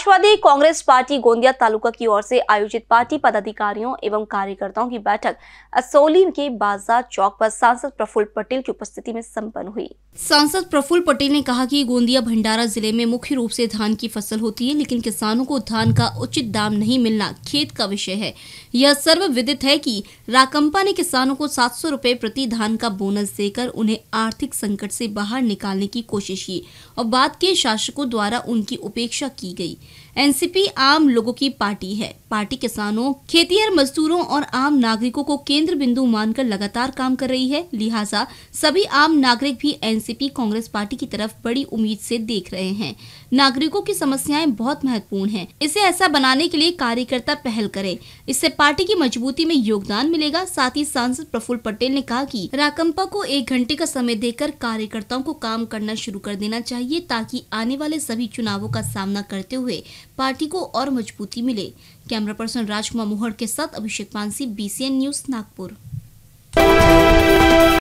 राष्ट्रवादी Congress Party Gondia taluka की ओर से आयोजित पार्टी पदाधिकारियों एवं कार्यकर्ताओं की बैठक असोली के बाजार चौक पर सांसद प्रफुल्ल पटेल की उपस्थिति में संपन्न हुई सांसद प्रफुल्ल पटेल ने कहा कि गोंदिया भंडारा जिले में मुख्य रूप से धान की फसल होती है लेकिन किसानों को धान का उचित दाम नहीं मिलना खेत का विषय है यह सर्वविदित है की राकंपा ने किसानों को सात सौ प्रति धान का बोनस देकर उन्हें आर्थिक संकट ऐसी बाहर निकालने की कोशिश की और बाद के शासकों द्वारा उनकी उपेक्षा की गई एनसीपी आम लोगों की पार्टी है पार्टी किसानों खेतीहर मजदूरों और आम नागरिकों को केंद्र बिंदु मानकर लगातार काम कर रही है लिहाजा सभी आम नागरिक भी एनसीपी कांग्रेस पार्टी की तरफ बड़ी उम्मीद से देख रहे हैं नागरिकों की समस्याएं बहुत महत्वपूर्ण हैं। इसे ऐसा बनाने के लिए कार्यकर्ता पहल करे इससे पार्टी की मजबूती में योगदान मिलेगा साथ ही सांसद प्रफुल्ल पटेल ने कहा की राकम्पा को एक घंटे का समय देकर कार्यकर्ताओं को काम करना शुरू कर देना चाहिए ताकि आने वाले सभी चुनावों का सामना करते हुए पार्टी को और मजबूती मिले कैमरा पर्सन राजकुमार मोहड़ के साथ अभिषेक पानसी बीसीएन न्यूज नागपुर